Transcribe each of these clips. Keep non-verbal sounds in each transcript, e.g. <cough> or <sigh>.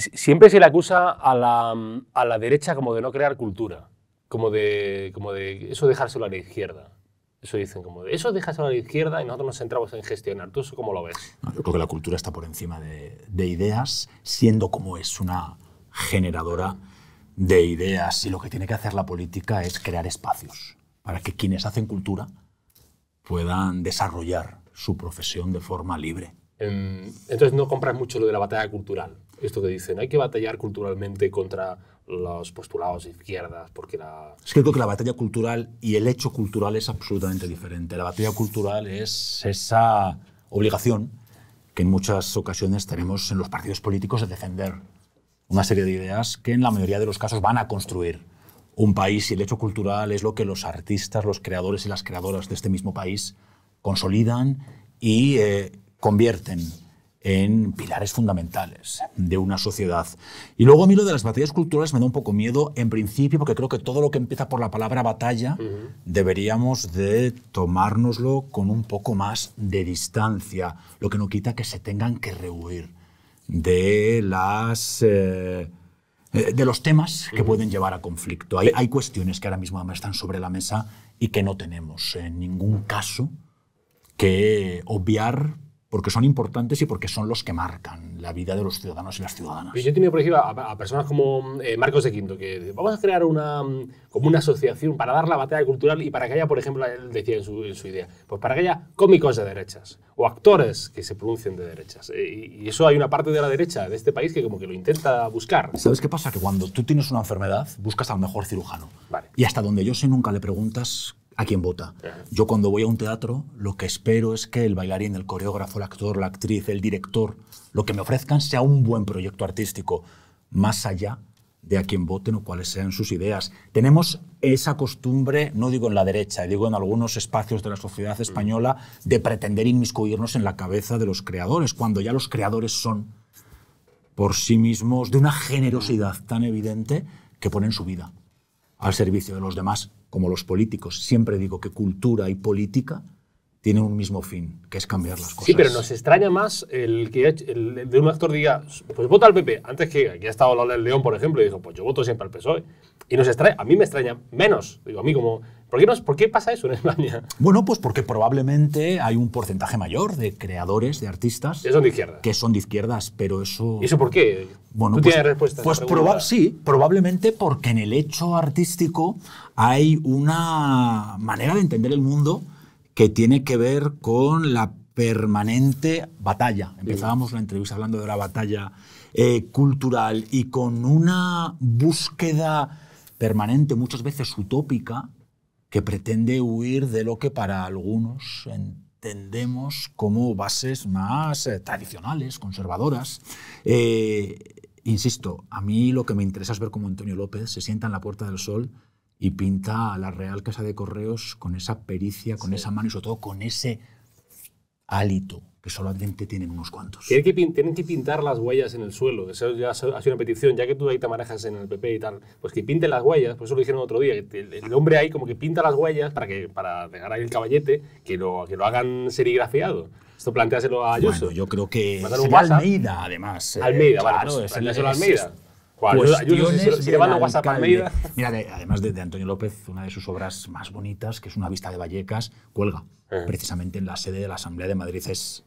siempre se le acusa a la, derecha como de no crear cultura, como de, como de eso dejárselo a la izquierda. Eso dicen, como de eso dejárselo a la izquierda y nosotros nos centramos en gestionar. ¿Tú eso cómo lo ves? yo creo que la cultura está por encima de, de, ideas, siendo como es una generadora de ideas. Y lo que tiene que hacer la política es crear espacios para que quienes hacen cultura puedan desarrollar su profesión de forma libre. Entonces no compras mucho lo de la batalla cultural esto que dicen, hay que batallar culturalmente contra los postulados de izquierdas, porque la... Es que creo que la batalla cultural y el hecho cultural es absolutamente diferente. La batalla cultural es esa obligación que en muchas ocasiones tenemos en los partidos políticos de defender una serie de ideas que en la mayoría de los casos van a construir un país y el hecho cultural es lo que los artistas, los creadores y las creadoras de este mismo país consolidan y eh, convierten en pilares fundamentales de una sociedad. Y luego a mí lo de las batallas culturales me da un poco miedo en principio porque creo que todo lo que empieza por la palabra batalla deberíamos de tomárnoslo con un poco más de distancia, lo que no quita que se tengan que rehuir de las... Eh, eh, de los temas que pueden llevar a conflicto. hay, eh. cuestiones que ahora mismo están sobre la mesa y que no tenemos en ningún caso que obviar porque son importantes y porque son los que marcan la vida de los ciudadanos y las ciudadanas. Yo he tenido por ejemplo a, personas como eh, Marcos de Quinto, que vamos a crear una, mm, como una asociación para dar la batalla cultural y para que haya, por ejemplo, él decía en su, idea, pues para que haya cómicos de derechas o actores que se pronuncien de derechas. Eh, y, y, eso hay una parte de la derecha de este país que como que lo intenta buscar. ¿Sabes qué pasa? Que cuando tú tienes una enfermedad, buscas al mejor cirujano. Y hasta donde yo sé nunca le preguntas a quién vota. Yo cuando voy a un teatro, lo que espero es que el bailarín, el coreógrafo, el actor, la actriz, el director, lo que me ofrezcan sea un buen proyecto artístico, más allá de a quién voten o cuáles sean sus ideas. Tenemos esa costumbre, no digo en la derecha, digo en algunos espacios de la sociedad española, de pretender inmiscuirnos en la cabeza de los creadores, cuando ya los creadores son por sí mismos de una generosidad tan evidente que ponen su vida al servicio de los demás como los políticos, siempre digo que cultura y política tiene un mismo fin, que es cambiar las cosas. Sí, pero nos extraña más el que el de un actor diga, pues vota al PP, antes que haya ha estado Lola del León, por ejemplo, y dijo, pues yo voto siempre al PSOE. Y nos extraña, a mí me extraña menos, digo, a mí como, ¿por qué, ¿por qué pasa eso en España? Bueno, pues porque probablemente hay un porcentaje mayor de creadores, de artistas. Que son de izquierdas. Que son de izquierdas, pero eso... ¿Y eso por qué? Bueno, ¿Tú pues, tienes respuesta? Pues sí, probablemente porque en el hecho artístico hay una manera de entender el mundo que tiene que ver con la permanente batalla. Empezábamos la entrevista hablando de la batalla eh, cultural y con una búsqueda permanente, muchas veces utópica, que pretende huir de lo que para algunos entendemos como bases más eh, tradicionales, conservadoras. Eh, insisto, a mí lo que me interesa es ver cómo Antonio López se sienta en la Puerta del Sol y pinta a la Real Casa de Correos con esa pericia, con esa mano y sobre todo con ese hálito que solamente tienen unos cuantos. Tienen que, que pintar las huellas en el suelo, eso ya ha sido una petición, ya que tú ahí te manejas en el PP y tal, pues que pinten las huellas, por pues eso lo dijeron otro día, el, hombre ahí como que pinta las huellas para, que, para pegar ahí el caballete, que lo, que lo hagan serigrafiado. Esto planteáselo a Ayuso. yo creo que Almeida, además. Almeida, eh, vale, pues es, Almeida yo, si, Mira, además de, Antonio López, una de sus obras más bonitas, que es una vista de Vallecas, cuelga, eh. precisamente en la sede de la Asamblea de Madrid. Es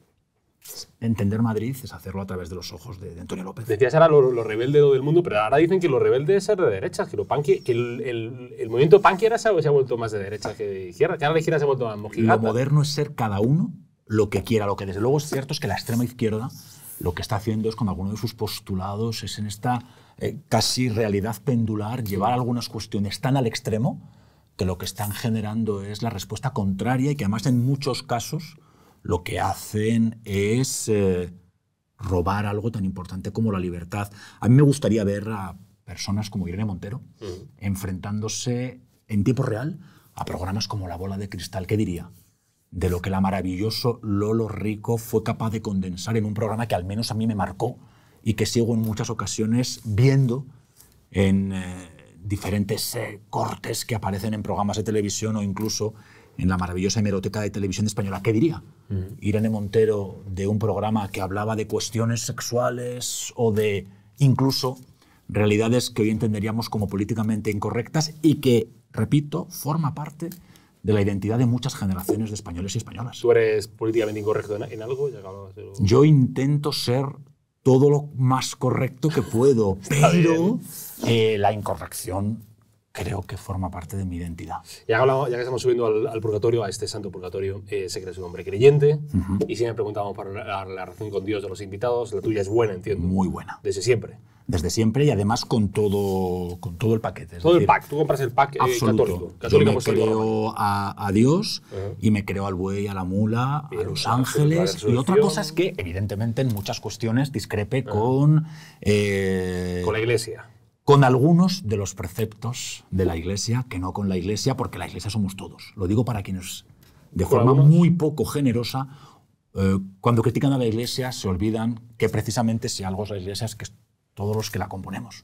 entender Madrid es hacerlo a través de los ojos de, Antonio López. Decías ahora lo, lo, rebelde del mundo, pero ahora dicen que rebelde rebeldes ser de derecha que, lo que el, el, el, movimiento punk ahora se, ha vuelto más de derecha que de izquierda, que la izquierda se ha vuelto más Lo moderno es ser cada uno lo que quiera, lo que desde luego es cierto es que la extrema izquierda lo que está haciendo es con alguno de sus postulados es en esta eh, casi realidad pendular, llevar algunas cuestiones tan al extremo que lo que están generando es la respuesta contraria y que además en muchos casos lo que hacen es eh, robar algo tan importante como la libertad. A mí me gustaría ver a personas como Irene Montero mm. enfrentándose en tiempo real a programas como La Bola de Cristal. ¿Qué diría? De lo que la maravilloso Lolo Rico fue capaz de condensar en un programa que al menos a mí me marcó y que sigo en muchas ocasiones viendo en eh, diferentes eh, cortes que aparecen en programas de televisión o incluso en la maravillosa hemeroteca de televisión española. ¿Qué diría Irene Montero de un programa que hablaba de cuestiones sexuales o de incluso realidades que hoy entenderíamos como políticamente incorrectas y que, repito, forma parte de la identidad de muchas generaciones de españoles y españolas. ¿Tú eres políticamente incorrecto en, algo? Yo intento ser todo lo más correcto que puedo, <laughs> pero eh, la incorrección creo que forma parte de mi identidad. Ya, ya que estamos subiendo al, purgatorio, a este santo purgatorio, eh, sé que eres un hombre creyente y siempre preguntábamos para la, la, relación con Dios de los invitados, la tuya es buena, entiendo. Muy buena. Desde siempre desde siempre y además con todo, con todo el paquete. todo el pack, tú compras el pack eh, absoluto. Yo me creo a, Dios y me creo al buey, a la mula, a los ángeles. Y otra cosa es que, evidentemente, en muchas cuestiones discrepe con... Eh, con la iglesia con algunos de los preceptos de la Iglesia, que no con la Iglesia, porque la Iglesia somos todos. Lo digo para quienes, de forma muy poco generosa, eh, cuando critican a la Iglesia se olvidan que precisamente si algo es la Iglesia es que todos los que la componemos.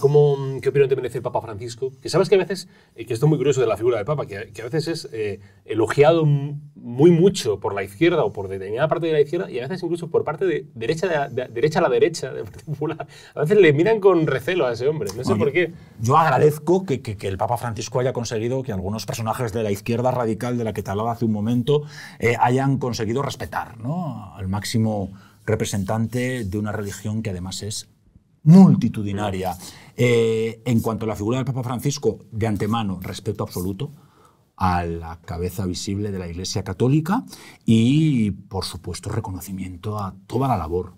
¿Cómo, ¿Qué opinión te merece el Papa Francisco? Que sabes que a veces, eh, que esto es muy curioso de la figura del Papa, que, a veces es eh, elogiado muy mucho por la izquierda o por determinada parte de la izquierda y a veces incluso por parte de derecha, derecha a la derecha, A veces le miran con recelo a ese hombre, no sé por qué. Yo agradezco que, el Papa Francisco haya conseguido que algunos personajes de la izquierda radical de la que te hablaba hace un momento eh, hayan conseguido respetar al máximo representante de una religión que además es multitudinaria. Eh, en cuanto a la figura del Papa Francisco, de antemano, respeto absoluto a la cabeza visible de la Iglesia Católica y, por supuesto, reconocimiento a toda la labor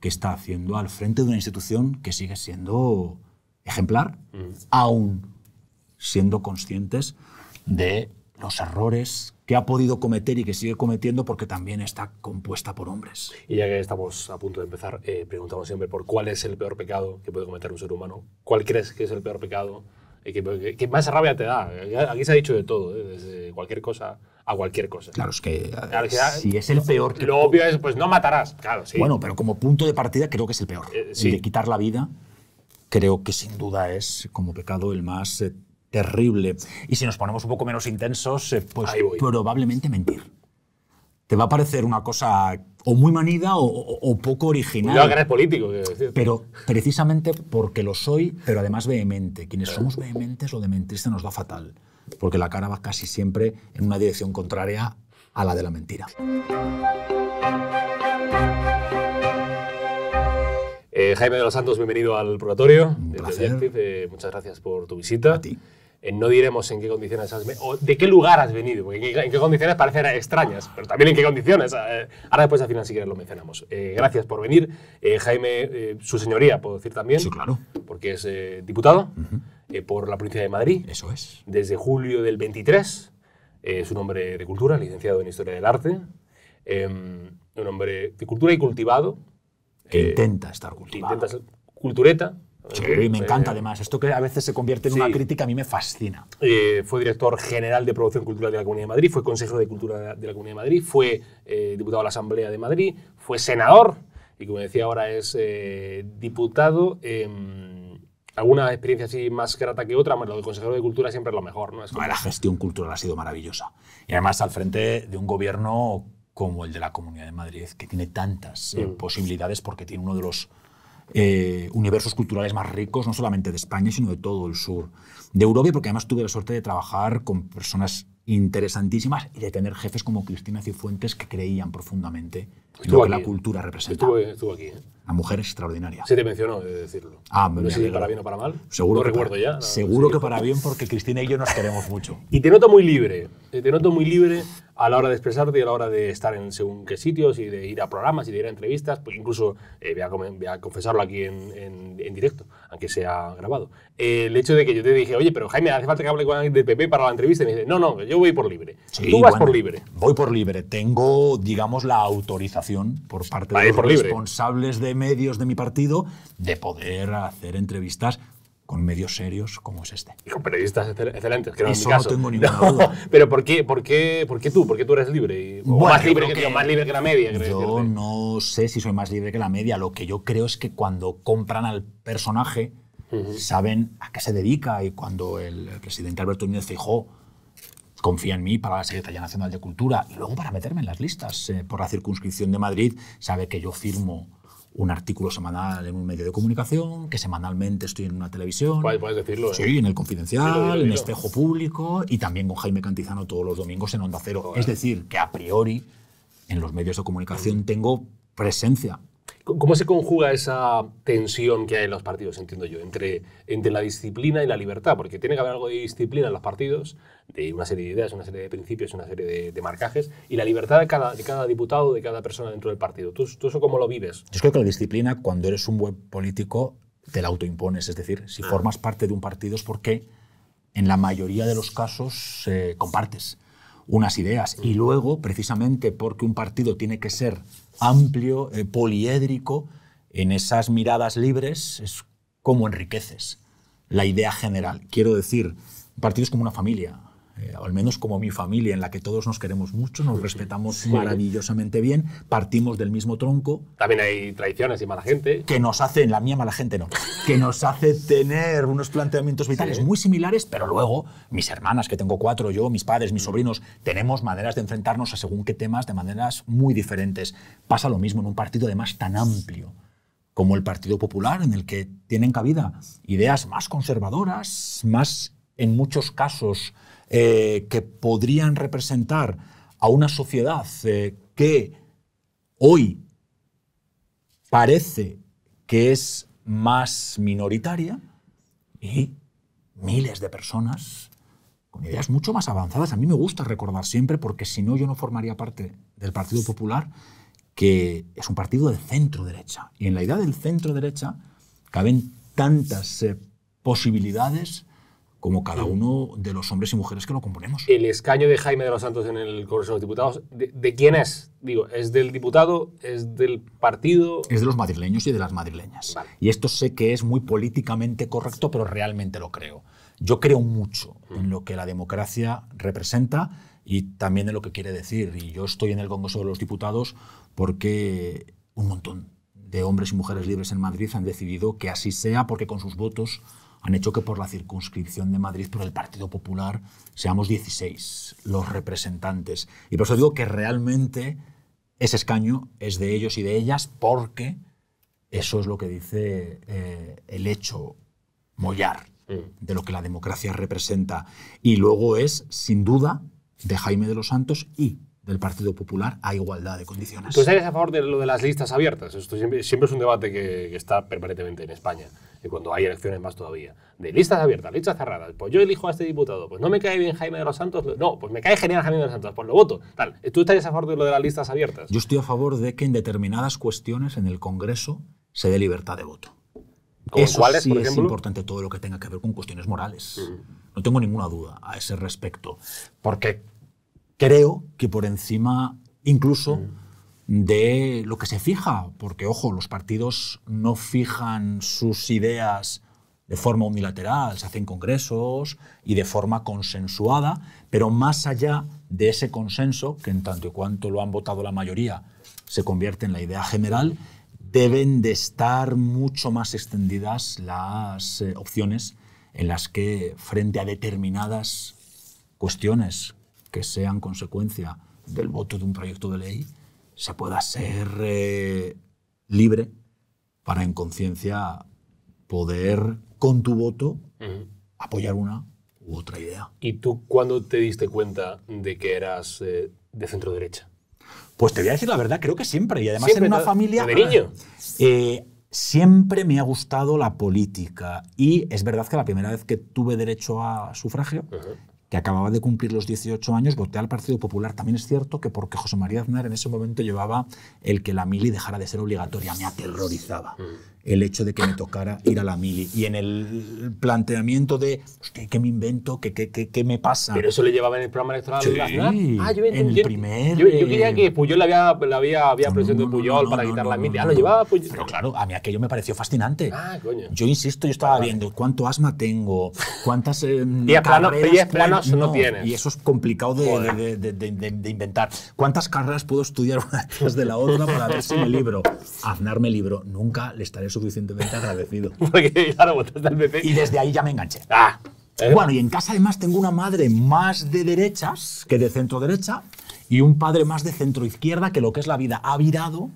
que está haciendo al frente de una institución que sigue siendo ejemplar, mm. aún siendo conscientes de los errores que ha podido cometer y que sigue cometiendo porque también está compuesta por hombres. Y ya que estamos a punto de empezar, eh, preguntamos siempre por cuál es el peor pecado que puede cometer un ser humano. ¿Cuál crees que es el peor pecado y eh, que, más rabia te da? Aquí se ha dicho de todo, eh, desde cualquier cosa a cualquier cosa. Claro, es que, si es el peor... lo obvio es, pues no matarás, Bueno, pero como punto de partida creo que es el peor. de quitar la vida creo que sin duda es como pecado el más terrible. Y si nos ponemos un poco menos intensos, eh, pues probablemente mentir. Te va a parecer una cosa o muy manida o, poco original. Yo que político, quiero decir. Pero precisamente porque lo soy, pero además vehemente. Quienes somos vehementes, lo de mentir se nos da fatal. Porque la cara va casi siempre en una dirección contraria a la de la mentira. Eh, Jaime de los Santos, bienvenido al probatorio. Un eh, placer. muchas gracias por tu visita. A ti no diremos en qué condiciones has venido, o de qué lugar has venido, porque en, qué, condiciones parecen extrañas, pero también en qué condiciones. Eh, ahora después al final si quieres lo mencionamos. Eh, gracias por venir, eh, Jaime, su señoría, puedo decir también. claro. Porque es diputado por la provincia de Madrid. Eso es. Desde julio del 23, es un hombre de cultura, licenciado en Historia del Arte, em, un hombre de cultura y cultivado. Que intenta estar cultivado. intenta ser cultureta me encanta además. Esto que a veces se convierte en una crítica a mí me fascina. Eh, fue director general de Producción Cultural de la Comunidad de Madrid, fue consejero de Cultura de la Comunidad de Madrid, fue eh, diputado a la Asamblea de Madrid, fue senador y como decía ahora es eh, diputado. Em, alguna experiencia así más grata que otra, lo de consejero de cultura siempre es lo mejor. la gestión cultural ha sido maravillosa. Y además al frente de un gobierno como el de la Comunidad de Madrid, que tiene tantas mm. posibilidades porque tiene uno de los eh, universos culturales más ricos, no solamente de España, sino de todo el sur de Europa, porque además tuve la suerte de trabajar con personas interesantísimas y de tener jefes como Cristina Cifuentes que creían profundamente lo que la cultura representa. Estuvo, aquí. ¿eh? Una mujer extraordinaria. Se te mencionó, de decirlo. Ah, me no para bien o para mal. Seguro que recuerdo para, ya. seguro que para bien porque Cristina y yo nos queremos mucho. Y te noto muy libre. Eh, te noto muy libre a la hora de expresarte y a la hora de estar en según qué sitios y de ir a programas y de ir a entrevistas. Pues incluso eh, voy, a, confesarlo aquí en, directo, aunque sea grabado. el hecho de que yo te dije, oye, pero Jaime, hace falta que hable con alguien de PP para la entrevista. Y me dice, no, no, yo voy por libre. Tú vas por libre. Voy por libre. Tengo, digamos, la autorización por parte de los responsables de medios de mi partido de poder hacer entrevistas con medios serios como es este. Y con periodistas excelentes, que no tengo <laughs> ninguna duda. Pero ¿por qué, por, qué, ¿por qué tú? ¿Por qué tú eres libre? más, libre que, la media, Yo no sé si soy más libre que la media. Lo que yo creo es que cuando compran al personaje, saben a qué se dedica. Y cuando el presidente Alberto Núñez fijó confía en mí para la Secretaría Nacional de Cultura y luego para meterme en las listas. Eh, por la circunscripción de Madrid sabe que yo firmo un artículo semanal en un medio de comunicación, que semanalmente estoy en una televisión. Puedes decirlo. ¿eh? Sí, en El Confidencial, en Espejo Público y también con Jaime Cantizano todos los domingos en Onda Cero. Es decir, que a priori en los medios de comunicación tengo presencia ¿Cómo se conjuga esa tensión que hay en los partidos, entiendo yo, entre, entre la disciplina y la libertad? Porque tiene que haber algo de disciplina en los partidos, de una serie de ideas, una serie de principios, una serie de, marcajes, y la libertad de cada, de cada diputado, de cada persona dentro del partido. ¿Tú, ¿Tú, eso cómo lo vives? Yo creo que la disciplina, cuando eres un buen político, te la autoimpones. Es decir, si ah. formas parte de un partido es porque en la mayoría de los casos eh, compartes unas ideas. Y luego, precisamente porque un partido tiene que ser amplio, eh, poliédrico, en esas miradas libres es como enriqueces la idea general. Quiero decir, partidos como una familia. Eh, al menos como mi familia, en la que todos nos queremos mucho, nos respetamos maravillosamente bien, partimos del mismo tronco. También hay traiciones y mala gente. Que nos hacen, la mía mala gente no, que nos hace tener unos planteamientos vitales muy similares, pero luego mis hermanas, que tengo cuatro, yo, mis padres, mis mm. sobrinos, tenemos maneras de enfrentarnos a según qué temas de maneras muy diferentes. Pasa lo mismo en un partido además tan amplio como el Partido Popular, en el que tienen cabida ideas más conservadoras, más en muchos casos eh, que podrían representar a una sociedad eh, que hoy parece que es más minoritaria y miles de personas con ideas mucho más avanzadas. A mí me gusta recordar siempre, porque si no yo no formaría parte del Partido Popular, que es un partido de centro derecha. Y en la idea del centro derecha caben tantas eh, posibilidades como cada uno de los hombres y mujeres que lo componemos. El escaño de Jaime de los Santos en el Congreso de los Diputados, ¿de, quién es? Digo, ¿es del diputado? ¿Es del partido? Es de los madrileños y de las madrileñas. Y esto sé que es muy políticamente correcto, pero realmente lo creo. Yo creo mucho en lo que la democracia representa y también en lo que quiere decir. Y yo estoy en el Congreso de los Diputados porque un montón de hombres y mujeres libres en Madrid han decidido que así sea porque con sus votos han hecho que por la circunscripción de Madrid, por el Partido Popular, seamos 16 los representantes. Y por eso digo que realmente ese escaño es de ellos y de ellas porque eso es lo que dice eh, el hecho mollar mm. de lo que la democracia representa. Y luego es, sin duda, de Jaime de los Santos y del Partido Popular a igualdad de condiciones. ¿Tú estarías a favor de lo de las listas abiertas? Esto siempre, es un debate que, está permanentemente en España, y cuando hay elecciones más todavía. De listas abiertas, listas cerradas, pues yo elijo a este diputado, pues no me cae bien Jaime de los Santos, no, pues me cae genial Jaime de los Santos, pues lo voto. Tal. ¿Tú estarías a favor de lo de las listas abiertas? Yo estoy a favor de que en determinadas cuestiones en el Congreso se dé libertad de voto. Eso sí es importante todo lo que tenga que ver con cuestiones morales. Mm. No tengo ninguna duda a ese respecto, porque creo que por encima incluso mm. de lo que se fija, porque ojo, los partidos no fijan sus ideas de forma unilateral, se hacen congresos y de forma consensuada, pero más allá de ese consenso, que en tanto y cuanto lo han votado la mayoría, se convierte en la idea general, deben de estar mucho más extendidas las eh, opciones en las que frente a determinadas cuestiones que sean consecuencia del voto de un proyecto de ley, se pueda ser eh, libre para en conciencia poder con tu voto apoyar una u otra idea. ¿Y tú cuándo te diste cuenta de que eras eh, de centro derecha? Pues te voy a decir la verdad, creo que siempre. Y además en una familia... <laughs> Eh, siempre me ha gustado la política. Y es verdad que la primera vez que tuve derecho a sufragio que acababa de cumplir los 18 años, voté al Partido Popular. También es cierto que porque José María Aznar en ese momento llevaba el que la mili dejara de ser obligatoria, me aterrorizaba. Mm el hecho de que me tocara ir a la mili. Y en el planteamiento de, pues, ¿qué me invento? ¿Qué, qué, qué, me pasa? Pero eso le llevaba en el programa electoral. Sí, ah, yo en el primer... Yo, quería creía eh, que Puyol la había, le había, había Puyol para quitar la mili. ah, lo llevaba Puyol. Pero claro, a mí aquello me pareció fascinante. Ah, coño. Yo insisto, yo estaba viendo cuánto asma tengo, cuántas... Eh, <laughs> y planos, planos no, tienes. Y eso es complicado de, de, de, de, inventar. ¿Cuántas carreras puedo estudiar <laughs> una de la otra para ver si me libro? Aznar me libro. Nunca le estaré suficientemente agradecido. <laughs> Porque pues, Y desde ahí ya me enganché. Ah, ¿eh? Bueno, y en casa además tengo una madre más de derechas que de centro derecha y un padre más de centro izquierda que lo que es la vida ha virado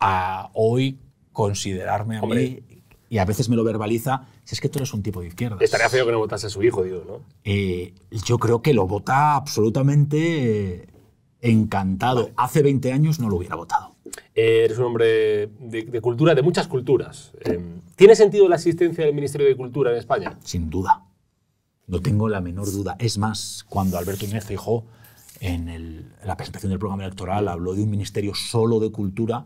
a hoy considerarme a mí y a veces me lo verbaliza, si es que tú eres un tipo de izquierda. Estaría feo que no votase a su hijo, digo, ¿no? Eh, yo creo que lo vota absolutamente eh, encantado. Hace 20 años no lo hubiera votado eres un hombre de, cultura, de muchas culturas. Em, ¿Tiene sentido la existencia del Ministerio de Cultura en España? Sin duda. No tengo la menor duda. Es más, cuando Alberto Inés fijó en, la presentación del programa electoral habló de un ministerio solo de cultura,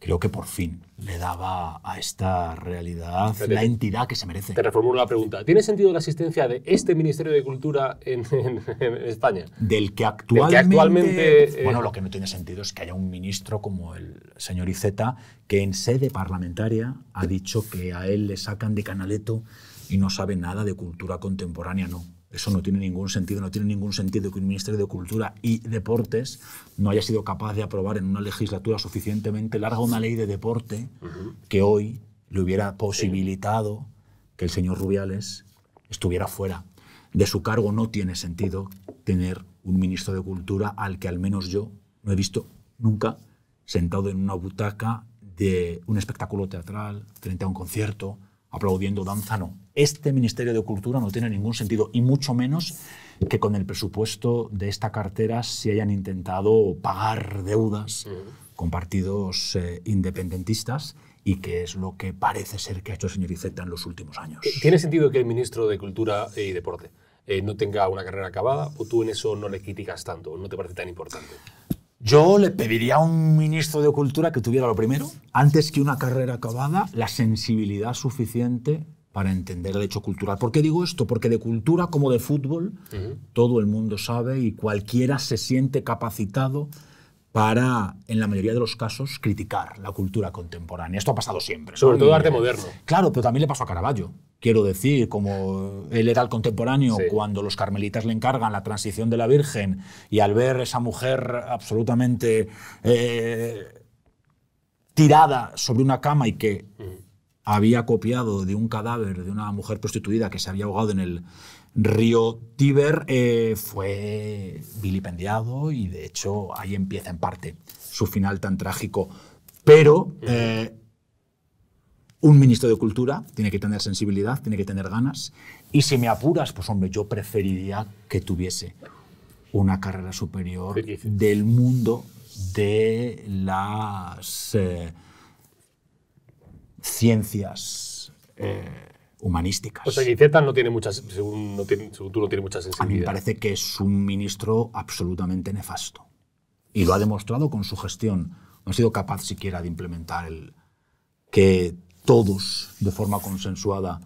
creo que por fin le daba a esta realidad la entidad que se merece. Te reformulo la pregunta. ¿Tiene sentido la existencia de este Ministerio de Cultura en, <laughs> España? Del que actualmente... Eh, bueno, lo que no tiene sentido es que haya un ministro como el señor Iceta que en sede parlamentaria ha dicho que a él le sacan de canaleto y no sabe nada de cultura contemporánea, no. Eso no tiene ningún sentido. No tiene ningún sentido que un Ministerio de Cultura y Deportes no haya sido capaz de aprobar en una legislatura suficientemente larga una ley de deporte que hoy le hubiera posibilitado que el señor Rubiales estuviera fuera. De su cargo no tiene sentido tener un ministro de Cultura al que al menos yo no he visto nunca sentado en una butaca de un espectáculo teatral, frente a un concierto, aplaudiendo danza, no. Este Ministerio de Cultura no tiene ningún sentido, y mucho menos que con el presupuesto de esta cartera se hayan intentado pagar deudas con partidos eh, independentistas y que es lo que parece ser que ha hecho el señor Iceta en los últimos años. Eh, ¿Tiene sentido que el ministro de Cultura eh, y Deporte no tenga una carrera acabada o tú en eso no le criticas tanto, no te parece tan importante? Yo le pediría a un ministro de Cultura que tuviera lo primero, antes que una carrera acabada, la sensibilidad suficiente para entender el hecho cultural. ¿Por qué digo esto? Porque de cultura como de fútbol, todo el mundo sabe y cualquiera se siente capacitado para, en la mayoría de los casos, criticar la cultura contemporánea. Esto ha pasado siempre. Sobre todo arte moderno. Claro, pero también le pasó a Caravaggio. Quiero decir, como él era el contemporáneo, cuando los carmelitas le encargan la transición de la Virgen y al ver esa mujer absolutamente eh, tirada sobre una cama y que había copiado de un cadáver de una mujer prostituida que se había ahogado en el río Tíber, eh, fue vilipendiado y de hecho ahí empieza en parte su final tan trágico. Pero un ministro de Cultura tiene que tener sensibilidad, tiene que tener ganas. Y si me apuras, pues hombre, yo preferiría que tuviese una carrera superior del mundo de las eh, ciencias eh, humanísticas. O sea, no tiene muchas, según, tú no tiene muchas sensibilidad. A mí me parece que es un ministro absolutamente nefasto. Y lo ha demostrado con su gestión. No ha sido capaz siquiera de implementar el que todos, de forma consensuada,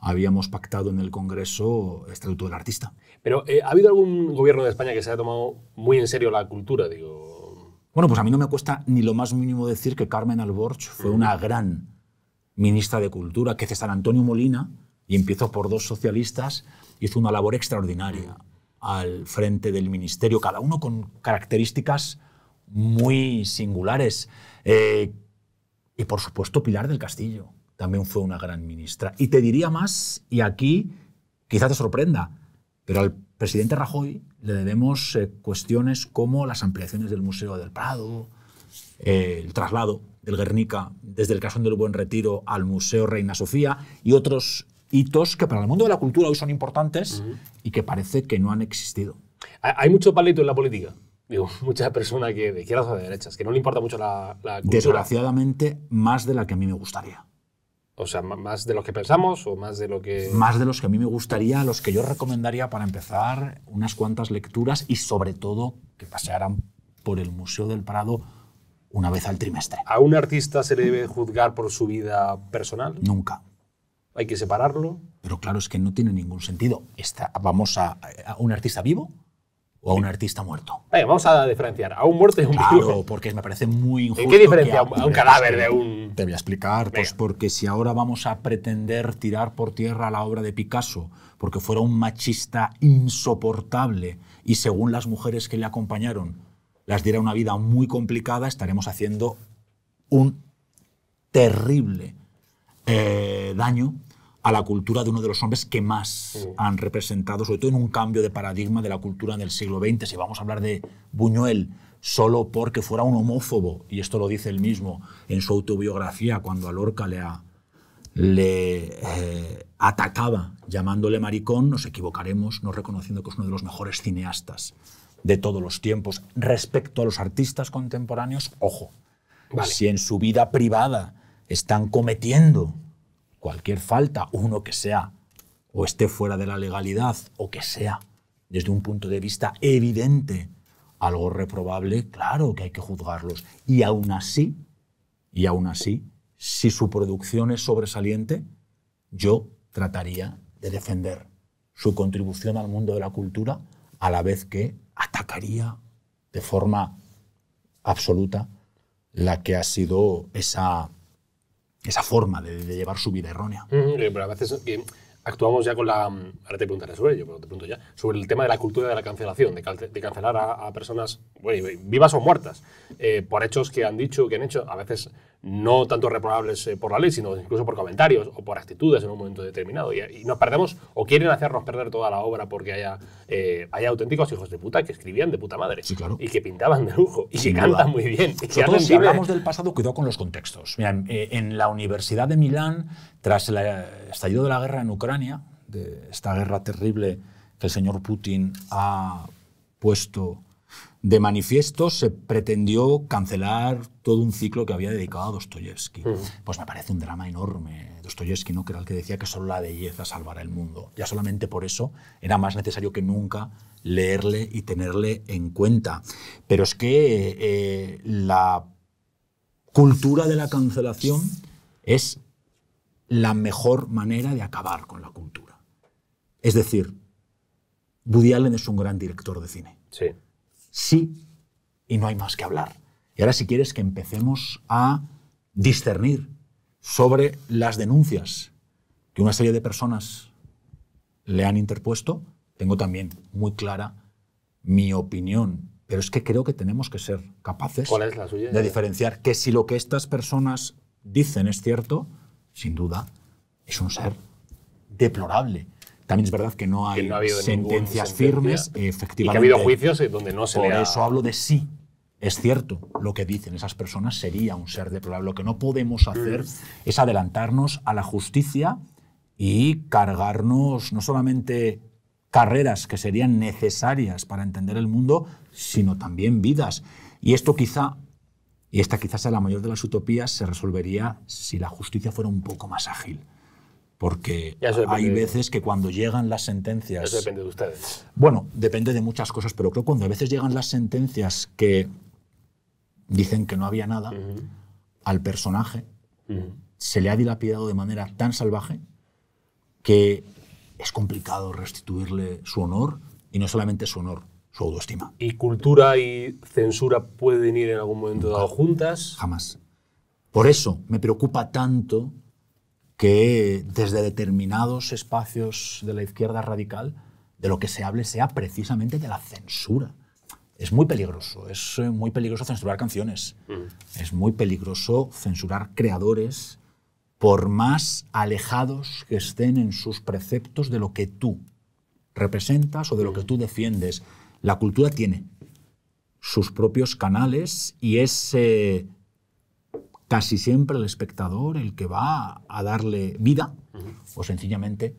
habíamos pactado en el Congreso Estatuto del Artista. Pero eh, ¿ha habido algún gobierno de España que se haya tomado muy en serio la cultura? Digo... Bueno, pues a mí no me cuesta ni lo más mínimo decir que Carmen Alborch fue una gran ministra de Cultura, que César Antonio Molina, y empiezo por dos socialistas, hizo una labor extraordinaria al frente del ministerio, cada uno con características muy singulares. Eh, y por supuesto Pilar del Castillo también fue una gran ministra. Y te diría más, y aquí quizás te sorprenda, pero al presidente Rajoy le debemos eh, cuestiones como las ampliaciones del Museo del Prado, eh, el traslado del Guernica desde el Casón del Buen Retiro al Museo Reina Sofía y otros hitos que para el mundo de la cultura hoy son importantes y que parece que no han existido. Hay mucho palito en la política digo, <laughs> mucha persona que de izquierdas o de derechas, que no le importa mucho la, Desgraciadamente, más de la que a mí me gustaría. O sea, más de lo que pensamos o más de lo que... Más de los que a mí me gustaría, los que yo recomendaría para empezar unas cuantas lecturas y sobre todo que pasearan por el Museo del Prado una vez al trimestre. ¿A un artista se le debe juzgar por su vida personal? Nunca. ¿Hay que separarlo? Pero claro, es que no tiene ningún sentido. Está, vamos a, a un artista vivo o a un artista muerto. vamos a diferenciar. A un muerto y a un claro, porque me parece muy injusto. qué diferencia a un, cadáver de un.? Te voy a explicar. Pues porque si ahora vamos a pretender tirar por tierra la obra de Picasso porque fuera un machista insoportable y según las mujeres que le acompañaron las diera una vida muy complicada, estaremos haciendo un terrible eh, daño a la cultura de uno de los hombres que más han representado, sobre todo en un cambio de paradigma de la cultura del siglo XX. Si vamos a hablar de Buñuel solo porque fuera un homófobo, y esto lo dice él mismo en su autobiografía cuando a Lorca le, eh, atacaba llamándole maricón, nos equivocaremos no reconociendo que es uno de los mejores cineastas de todos los tiempos. Respecto a los artistas contemporáneos, ojo, si en su vida privada están cometiendo cualquier falta, uno que sea, o esté fuera de la legalidad, o que sea, desde un punto de vista evidente, algo reprobable, claro que hay que juzgarlos. Y aún así, y aún así, si su producción es sobresaliente, yo trataría de defender su contribución al mundo de la cultura a la vez que atacaría de forma absoluta la que ha sido esa esa forma de, llevar su vida errónea. pero a veces actuamos ya con la. Ahora te preguntaré sobre ello, pero te pregunto ya. Sobre el tema de la cultura de la cancelación, de, cancelar a, personas vivas o muertas, eh, por hechos que han dicho, que han hecho. A veces no tanto reprobables eh, por la ley, sino incluso por comentarios o por actitudes en un momento determinado. Y, nos perdemos, o quieren hacernos perder toda la obra porque haya, eh, auténticos hijos de puta que escribían de puta madre. Y que pintaban de lujo, y que cantan muy bien. si hablamos del pasado, cuidado con los contextos. en, eh, en, la Universidad de Milán, tras el estallido de la guerra en Ucrania, de esta guerra terrible que el señor Putin ha puesto de manifiesto se pretendió cancelar todo un ciclo que había dedicado a Dostoyevsky. Pues me parece un drama enorme. Dostoyevsky no que era el que decía que solo la belleza salvará el mundo. Ya solamente por eso era más necesario que nunca leerle y tenerle en cuenta. Pero es que eh, la cultura de la cancelación es la mejor manera de acabar con la cultura. Es decir, Woody Allen es un gran director de cine. Sí sí y no hay más que hablar. Y ahora si quieres que empecemos a discernir sobre las denuncias que una serie de personas le han interpuesto, tengo también muy clara mi opinión. Pero es que creo que tenemos que ser capaces de diferenciar que si lo que estas personas dicen es cierto, sin duda, es un ser deplorable, también es verdad que no hay sentencias firmes, efectivamente. ha habido juicios donde no se le ha... eso hablo de sí. Es cierto, lo que dicen esas personas sería un ser deplorable. Lo que no podemos hacer es adelantarnos a la justicia y cargarnos no solamente carreras que serían necesarias para entender el mundo, sino también vidas. Y esto quizá, y esta quizás sea la mayor de las utopías, se resolvería si la justicia fuera un poco más ágil porque hay veces que cuando llegan las sentencias... Eso depende de ustedes. Bueno, depende de muchas cosas, pero creo que cuando a veces llegan las sentencias que dicen que no había nada, al personaje se le ha dilapidado de manera tan salvaje que es complicado restituirle su honor, y no solamente su honor, su autoestima. ¿Y cultura y censura pueden ir en algún momento dado juntas? Jamás. Por eso me preocupa tanto que desde determinados espacios de la izquierda radical de lo que se hable sea precisamente de la censura. Es muy peligroso, es eh, muy peligroso censurar canciones, mm. es muy peligroso censurar creadores, por más alejados que estén en sus preceptos de lo que tú representas o de lo que tú mm. defiendes. La cultura tiene sus propios canales y ese casi siempre el espectador el que va a darle vida o sencillamente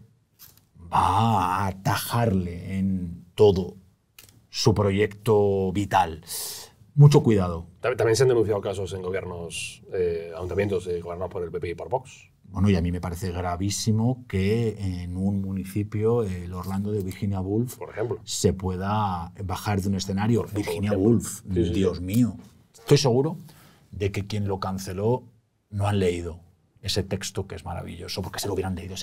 va a atajarle en todo su proyecto vital. Mucho cuidado. También se han denunciado casos en gobiernos, eh, ayuntamientos de eh, gobernados por el PP y por Vox. Bueno, y a mí me parece gravísimo que en un municipio, el Orlando de Virginia Woolf, por ejemplo. se pueda bajar de un escenario. Virginia Woolf, Dios mío. Estoy seguro de que quien lo canceló no han leído ese texto que es maravilloso, porque se lo hubieran leído.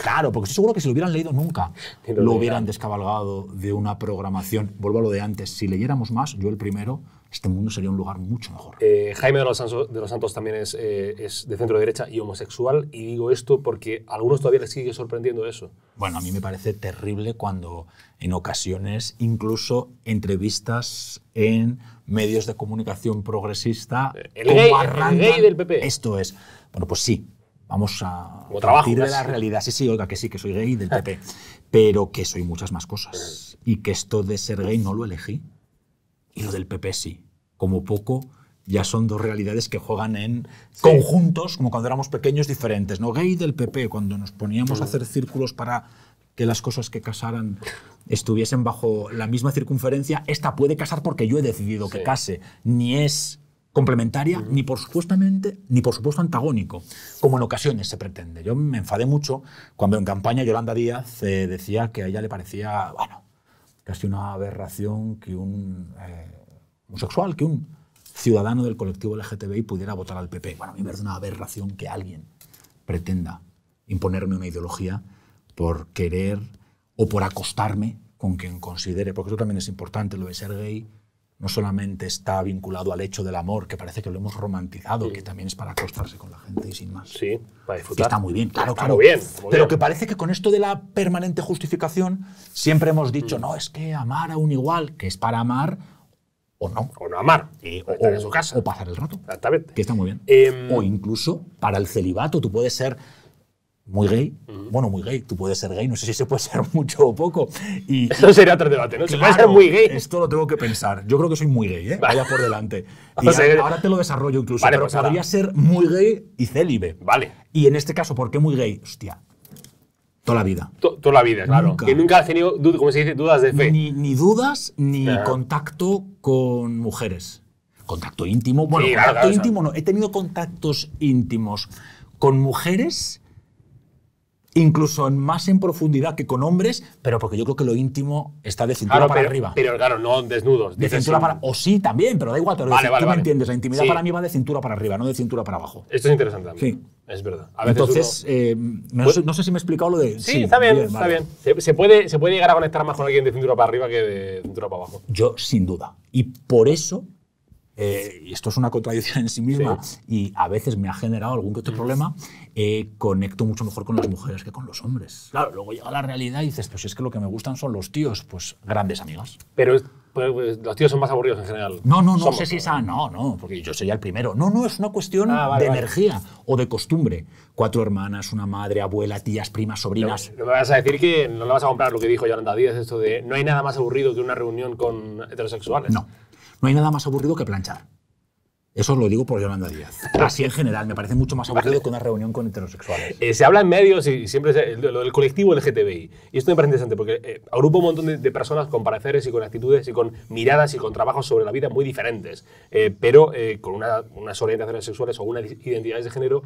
Claro, porque estoy seguro que si lo hubieran leído nunca, lo, lo, hubieran descabalgado de una programación. Vuelvo a lo de antes, si leyéramos más, yo el primero, este mundo sería un lugar mucho mejor. Eh, Jaime de los, Santos, también eh, es, de centro derecha y homosexual, y digo esto porque a algunos todavía les sigue sorprendiendo eso. Bueno, a mí me parece terrible cuando en ocasiones, incluso entrevistas en medios de comunicación progresista, eh, el, gay, del PP. Esto es, bueno, pues sí, vamos a partir de la realidad. Sí, sí, oiga, que sí, que soy gay del PP, <laughs> pero que soy muchas más cosas y que esto de ser gay no lo elegí y lo del PP sí. Como poco, ya son dos realidades que juegan en conjuntos, como cuando éramos pequeños, diferentes. ¿no? Gay del PP, cuando nos poníamos a mm. hacer círculos para que las cosas que casaran estuviesen bajo la misma circunferencia, esta puede casar porque yo he decidido que case. Ni es complementaria, mm. ni por supuestamente, ni por supuesto antagónico, como en ocasiones se pretende. Yo me enfadé mucho cuando en campaña Yolanda Díaz eh, decía que a ella le parecía, bueno, es una aberración que un homosexual, eh, que un ciudadano del colectivo LGTBI pudiera votar al PP. Bueno, a mí me parece una aberración que alguien pretenda imponerme una ideología por querer o por acostarme con quien considere, porque eso también es importante, lo de ser gay no solamente está vinculado al hecho del amor, que parece que lo hemos romantizado, que mm. también es para acostarse con la gente y sin más. Sí, para disfrutar. Que está muy bien, claro, claro. Bien, pero que parece que con esto de la permanente justificación siempre hemos dicho, mm. no, es que amar a un igual, que es para amar o no. O no amar. o, en pasar el rato. Exactamente. Que está muy bien. Em, o incluso para el celibato, tú puedes ser muy gay. Bueno, muy gay. Tú puedes ser gay, no sé si se puede ser <laughs> mucho o poco. Y, Eso sería otro debate, ¿no? se puede ser muy gay. Esto lo tengo que pensar. Yo creo que soy muy gay, ¿eh? Vaya por delante. <laughs> ahora, te lo desarrollo incluso, pero pues podría ser muy gay y célibe. Vale. Y en este caso, ¿por qué muy gay? Hostia. Toda la vida. toda la vida, claro. Que nunca has tenido, se dice, dudas de fe. Ni, ni dudas, ni contacto con mujeres. Contacto íntimo. Bueno, contacto íntimo no. He tenido contactos íntimos con mujeres incluso más en profundidad que con hombres, pero porque yo creo que lo íntimo está de cintura para arriba. Pero claro, no desnudos. De cintura para, o sí también, pero da igual, pero tú me entiendes, la intimidad para mí va de cintura para arriba, no de cintura para abajo. Esto es interesante también. Sí. Es verdad. Entonces, eh, pues no, sé, si me he explicado lo de... Sí, está bien, está bien. puede, se puede llegar a conectar más con alguien de cintura para arriba que de cintura para abajo. Yo, sin duda. Y por eso eh, y esto es una contradicción en sí misma, y a veces me ha generado algún que otro mm. problema, eh, conecto mucho mejor con las mujeres que con los hombres. Claro, luego llega la realidad y dices, pues si es que lo que me gustan son los tíos, pues grandes amigas. Pero pues, pues, los tíos son más aburridos en general. No, no, no sé si No, no, porque yo sería el primero. No, no, es una cuestión ah, de energía o de costumbre. Cuatro hermanas, una madre, abuela, tías, primas, sobrinas. No, me vas a decir que no le vas a comprar lo que dijo Yolanda Díaz, esto de no hay nada más aburrido que una reunión con heterosexuales. No. No hay nada más aburrido que planchar. Eso lo digo por Yolanda Díaz. Así en general, me parece mucho más aburrido que una reunión con heterosexuales. Eh, se habla en medios y siempre es lo del colectivo LGTBI. Y esto me parece interesante porque eh, agrupa un montón de, personas con pareceres y con actitudes y con miradas y con trabajos sobre la vida muy diferentes, eh, pero con unas orientaciones sexuales o unas identidades de género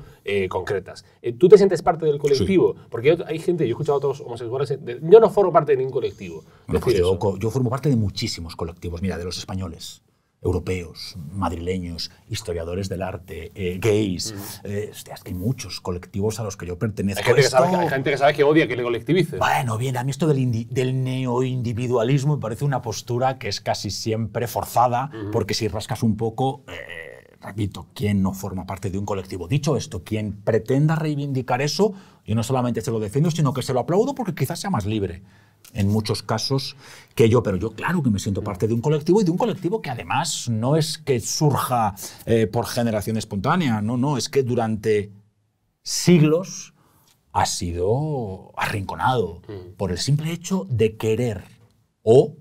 concretas. ¿Tú te sientes parte del colectivo? Porque hay gente, yo he escuchado a otros homosexuales, yo no formo parte de ningún colectivo. Pues yo, yo formo parte de muchísimos colectivos, mira, de los españoles europeos, madrileños, historiadores del arte, eh, gays. Eh, que hay muchos colectivos a los que yo pertenezco. Hay gente, que, sabe, que, odia que le colectivice. Bueno, bien, a mí esto del, del neoindividualismo me parece una postura que es casi siempre forzada, porque si rascas un poco... Eh, repito, ¿quién no forma parte de un colectivo? Dicho esto, quien pretenda reivindicar eso, yo no solamente se lo defiendo, sino que se lo aplaudo porque quizás sea más libre en muchos casos que yo, pero yo claro que me siento parte de un colectivo y de un colectivo que además no es que surja eh, por generación espontánea, no, no, es que durante siglos ha sido arrinconado mm. por el simple hecho de querer o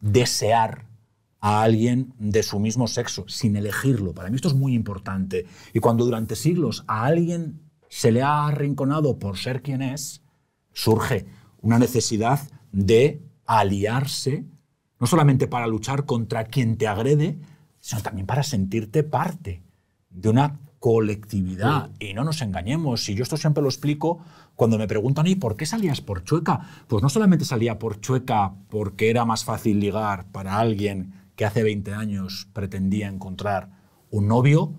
desear a alguien de su mismo sexo, sin elegirlo. Para mí esto es muy importante. Y cuando durante siglos a alguien se le ha arrinconado por ser quien es, surge una necesidad de aliarse, no solamente para luchar contra quien te agrede, sino también para sentirte parte de una colectividad. Y no nos engañemos, y yo esto siempre lo explico cuando me preguntan, ¿y por qué salías por chueca? Pues no solamente salía por chueca porque era más fácil ligar para alguien que hace 20 años pretendía encontrar un novio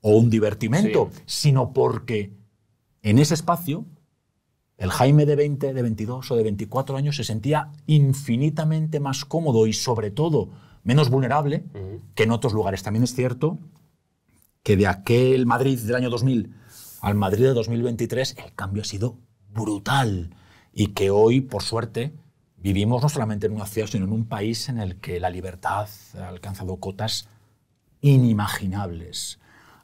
o un divertimento, sino porque en ese espacio el Jaime de 20, de 22 o de 24 años se sentía infinitamente más cómodo y sobre todo menos vulnerable que en otros lugares. También es cierto que de aquel Madrid del año 2000 al Madrid de 2023 el cambio ha sido brutal y que hoy, por suerte, vivimos no solamente en una ciudad, sino en un país en el que la libertad ha alcanzado cotas inimaginables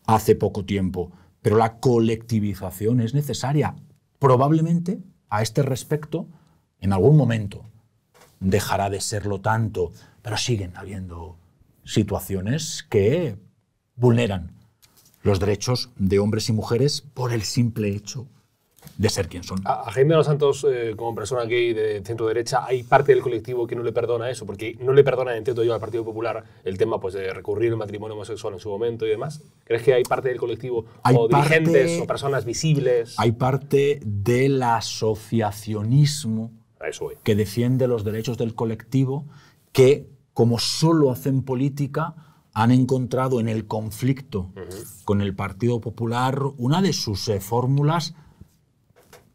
hace poco tiempo. Pero la colectivización es necesaria probablemente a este respecto en algún momento dejará de serlo tanto, pero siguen habiendo situaciones que vulneran los derechos de hombres y mujeres por el simple hecho de ser quien son. A, Jaime de los Santos, eh, como persona gay de centro derecha, hay parte del colectivo que no le perdona eso, porque no le perdona, entiendo yo, al Partido Popular el tema pues, de recurrir al matrimonio homosexual en su momento y demás. ¿Crees que hay parte del colectivo o dirigentes o personas visibles? Hay parte del asociacionismo que defiende los derechos del colectivo que, como solo hacen política, han encontrado en el conflicto con el Partido Popular una de sus eh, fórmulas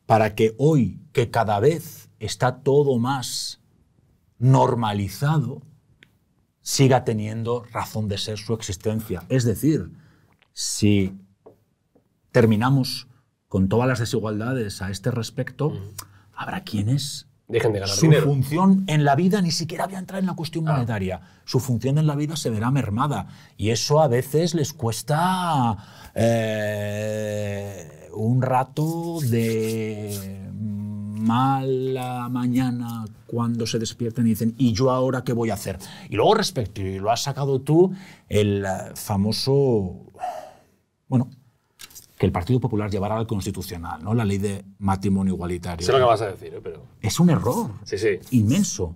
para que hoy, que cada vez está todo más normalizado, siga teniendo razón de ser su existencia. Es decir, si terminamos con todas las desigualdades a este respecto, habrá quienes de su función en la vida ni siquiera voy a entrar en la cuestión ah. monetaria. Su función en la vida se verá mermada y eso a veces les cuesta eh, un rato de mala mañana cuando se despiertan y dicen, ¿y yo ahora qué voy a hacer? Y luego respecto, y lo has sacado tú, el famoso, bueno, que el Partido Popular llevará al Constitucional, ¿no? La ley de matrimonio igualitario. Sé lo que vas a decir, ¿eh? pero... Es un error sí, sí. inmenso.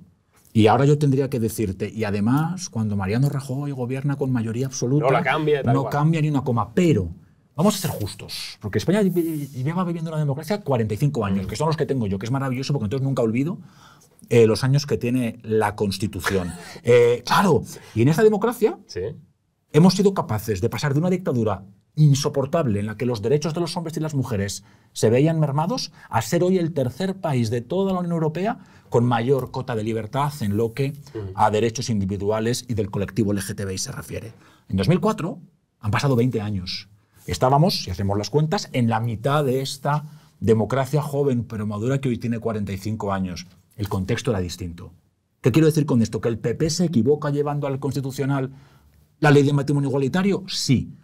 Y ahora yo tendría que decirte, y además, cuando Mariano Rajoy gobierna con mayoría absoluta, no, la cambia, no cambia ni una coma, pero Vamos a ser justos, porque España lleva viviendo una democracia 45 años, que son los que tengo yo, que es maravilloso porque entonces nunca olvido eh, los años que tiene la Constitución. <laughs> Eh, claro, y en esa democracia hemos sido capaces de pasar de una dictadura insoportable en la que los derechos de los hombres y las mujeres se veían mermados a ser hoy el tercer país de toda la Unión Europea con mayor cota de libertad en lo que a derechos individuales y del colectivo LGTBI se refiere. En 2004 han pasado 20 años. Estábamos, si hacemos las cuentas, en la mitad de esta democracia joven pero madura que hoy tiene 45 años. El contexto era distinto. ¿Qué quiero decir con esto? ¿Que el PP se equivoca llevando al constitucional la ley de matrimonio igualitario? Sí.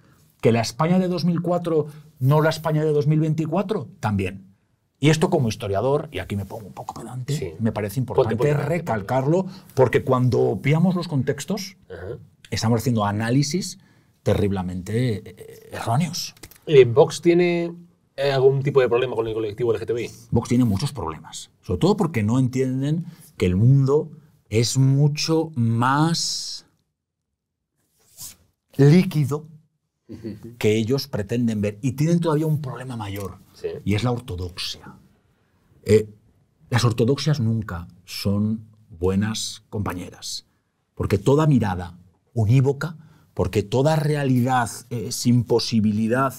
¿Que la España de 2004 no la España de 2024? También. Y esto como historiador, y aquí me pongo un poco pedante, me parece importante recalcarlo, porque cuando opiamos los contextos, estamos haciendo análisis terriblemente eh, erróneos. Eh, ¿Vox tiene eh, algún tipo de problema con el colectivo LGTBI? Vox tiene muchos problemas, sobre todo porque no entienden que el mundo es mucho más líquido que ellos pretenden ver. Y tienen todavía un problema mayor, y es la ortodoxia. las ortodoxias nunca son buenas compañeras, porque toda mirada unívoca porque toda realidad sin posibilidad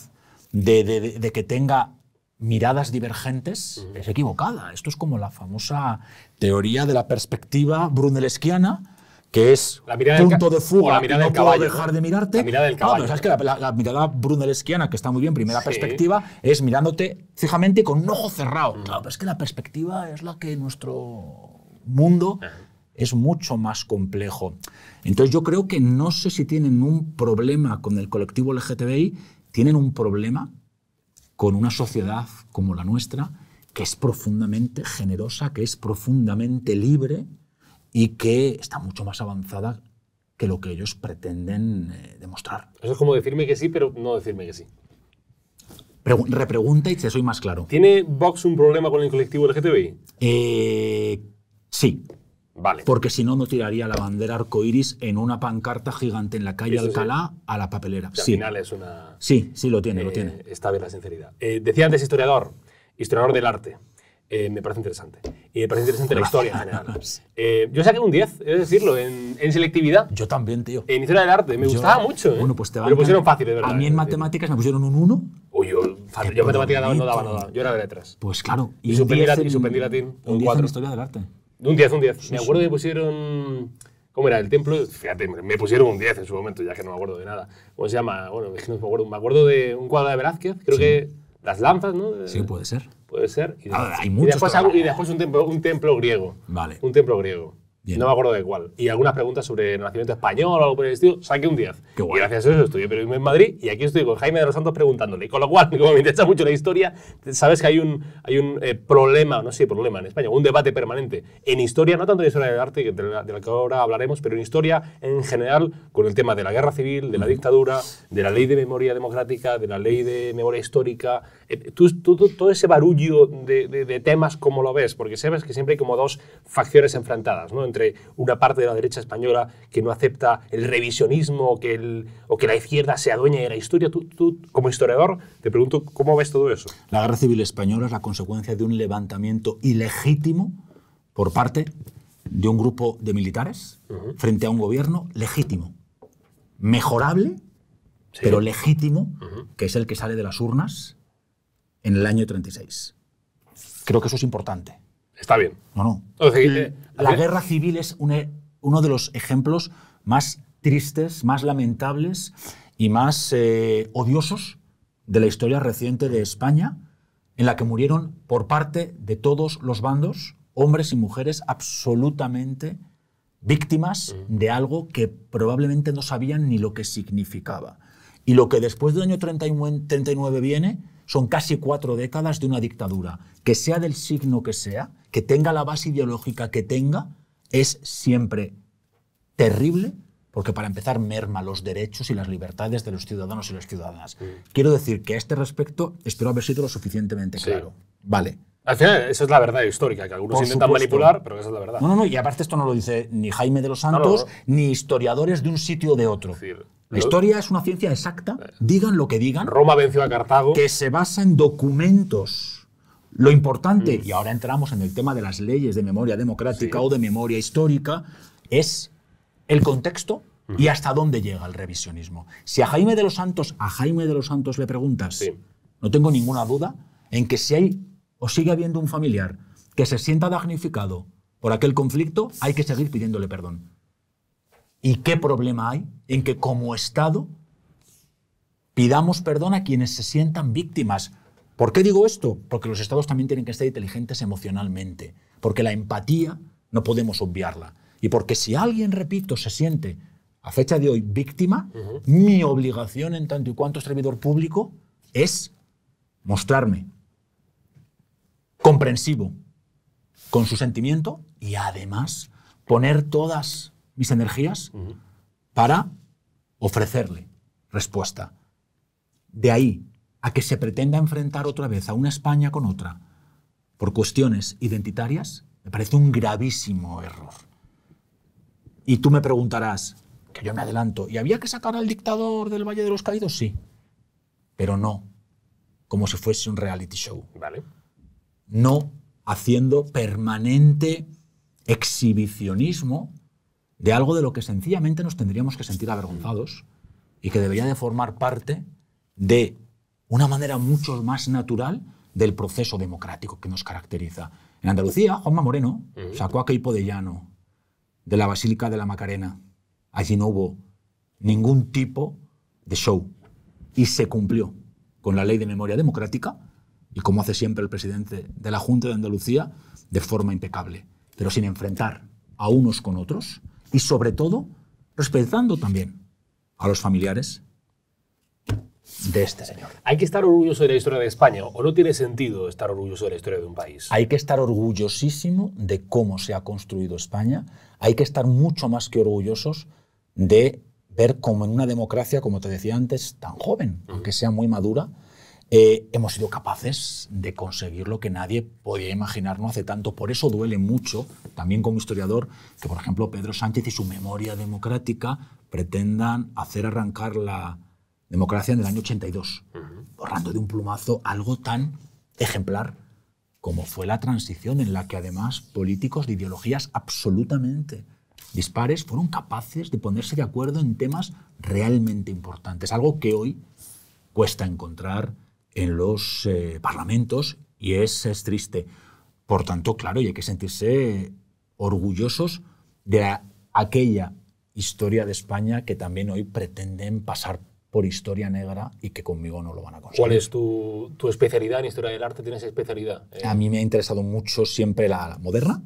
de, que tenga miradas divergentes es equivocada. Esto es como la famosa teoría de la perspectiva brunellesquiana, que es punto de fuga la mirada dejar de mirarte. La mirada del ah, que está muy bien, primera perspectiva, es mirándote fijamente con un ojo cerrado. Claro, pero es que la perspectiva es la que nuestro mundo es mucho más complejo. Entonces yo creo que no sé si tienen un problema con el colectivo LGTBI, tienen un problema con una sociedad como la nuestra, que es profundamente generosa, que es profundamente libre y que está mucho más avanzada que lo que ellos pretenden eh, demostrar. Eso es como decirme que sí, pero no decirme que sí. repregunta y te soy más claro. ¿Tiene Vox un problema con el colectivo LGTBI? Eh, sí. Porque si no, no tiraría la bandera arcoiris en una pancarta gigante en la calle Alcalá a la papelera. sí. Al final es una. Sí, sí, lo tiene, lo eh, tiene. Está bien la sinceridad. Eh, decía antes historiador, historiador del arte. Eh, me parece interesante. Y me parece interesante la historia en <laughs> yo saqué un 10, es decirlo, en, selectividad. Yo también, tío. En historia del arte, me gustaba mucho. Bueno, pues te van. lo pusieron fácil, de verdad. A mí en matemáticas me pusieron un 1. Uy, yo, en matemáticas no daba, nada Yo era de letras. Pues claro. Y, y, suspendí, latín, un 10 en historia del arte. Un 10, un 10. me acuerdo que pusieron... ¿Cómo era? El templo, fíjate, me pusieron un 10 en su momento, ya que no me acuerdo de nada. ¿Cómo se llama? Bueno, no me acuerdo. Me acuerdo de un cuadro de Velázquez, creo que las lanzas, ¿no? Sí, puede ser. Puede ser. Y, ah, después hay muchos y dejó un templo, un templo griego. Vale. Un templo griego. No me acuerdo de cuál. Y algunas preguntas sobre el nacimiento español o algo por el estilo, saqué un 10. gracias a eso estudié vivo en Madrid y aquí estoy con Jaime de los Santos preguntándole. Y con lo cual, <laughs> como me interesa mucho la historia, sabes que hay un, hay un eh, problema, no sé problema en España, un debate permanente en historia, no tanto en historia del arte, de la, de la que ahora hablaremos, pero en historia en general, con el tema de la guerra civil, de la dictadura, de la ley de memoria democrática, de la ley de memoria histórica. Eh, tú, tú, todo ese barullo de, de temas, ¿cómo lo ves? Porque sabes que siempre hay como dos facciones enfrentadas, ¿no? una parte de la derecha española que no acepta el revisionismo o que, la izquierda se dueña de la historia. Tú, como historiador, te pregunto, ¿cómo ves todo eso? La guerra civil española es la consecuencia de un levantamiento ilegítimo por parte de un grupo de militares frente a un gobierno legítimo, mejorable, pero legítimo, que es el que sale de las urnas en el año 36. Creo que eso es importante. Está bien. No no. Eh, la guerra civil es e-, uno de los ejemplos más tristes, más lamentables y más eh, odiosos de la historia reciente de España, en la que murieron por parte de todos los bandos, hombres y mujeres, absolutamente víctimas de algo que probablemente no sabían ni lo que significaba. Y lo que después del año 39 viene son casi cuatro décadas de una dictadura. Que sea del signo que sea, que tenga la base ideológica que tenga, es siempre terrible porque para empezar merma los derechos y las libertades de los ciudadanos y las ciudadanas. Mm. Quiero decir que a este respecto espero haber sido lo suficientemente claro. Vale. Al final, esa es la verdad histórica, que algunos intentan manipular, pero esa es la verdad. No, no, no, y aparte esto no lo dice ni Jaime de los Santos, ni historiadores de un sitio o de otro. La historia es una ciencia exacta, digan lo que digan. Roma venció a Cartago. Que se basa en documentos. Lo importante, mm. y ahora entramos en el tema de las leyes de memoria democrática o de memoria histórica, es el contexto y hasta dónde llega el revisionismo. Si a Jaime de los Santos, a Jaime de los Santos le preguntas, no tengo ninguna duda en que si hay o sigue habiendo un familiar que se sienta damnificado por aquel conflicto, hay que seguir pidiéndole perdón. ¿Y qué problema hay en que como Estado pidamos perdón a quienes se sientan víctimas? ¿Por qué digo esto? Porque los Estados también tienen que estar inteligentes emocionalmente, porque la empatía no podemos obviarla. Y porque si alguien, repito, se siente a fecha de hoy víctima, mi obligación en tanto y cuanto servidor público es mostrarme comprensivo con su sentimiento y además poner todas mis energías para ofrecerle respuesta. De ahí a que se pretenda enfrentar otra vez a una España con otra por cuestiones identitarias, me parece un gravísimo error. Y tú me preguntarás, que yo me adelanto, ¿y había que sacar al dictador del Valle de los Caídos? Sí, pero no, como si fuese un reality show. Vale. No haciendo permanente exhibicionismo de algo de lo que sencillamente nos tendríamos que sentir avergonzados y que debería de formar parte de una manera mucho más natural del proceso democrático que nos caracteriza. En Andalucía, Juanma Moreno sacó a Keipo de de la Basílica de la Macarena. Allí no hubo ningún tipo de show y se cumplió con la ley de memoria democrática y como hace siempre el presidente de la Junta de Andalucía, de forma impecable, pero sin enfrentar a unos con otros, y sobre todo respetando también a los familiares de este señor. Hay que estar orgulloso de la historia de España, o no tiene sentido estar orgulloso de la historia de un país. Hay que estar orgullosísimo de cómo se ha construido España, hay que estar mucho más que orgullosos de ver cómo en una democracia, como te decía antes, tan joven, aunque sea muy madura, eh, hemos sido capaces de conseguir lo que nadie podía imaginar no hace tanto. Por eso duele mucho, también como historiador, que, por ejemplo, Pedro Sánchez y su memoria democrática pretendan hacer arrancar la democracia en el año 82, borrando de un plumazo algo tan ejemplar como fue la transición en la que además políticos de ideologías absolutamente dispares fueron capaces de ponerse de acuerdo en temas realmente importantes, algo que hoy cuesta encontrar en los eh, parlamentos y es, es triste. Por tanto, claro, y hay que sentirse orgullosos de aquella historia de España que también hoy pretenden pasar por historia negra y que conmigo no lo van a conseguir. ¿Cuál es tu, tu especialidad en historia del arte? ¿Tienes especialidad? A mí me ha interesado mucho siempre la moderna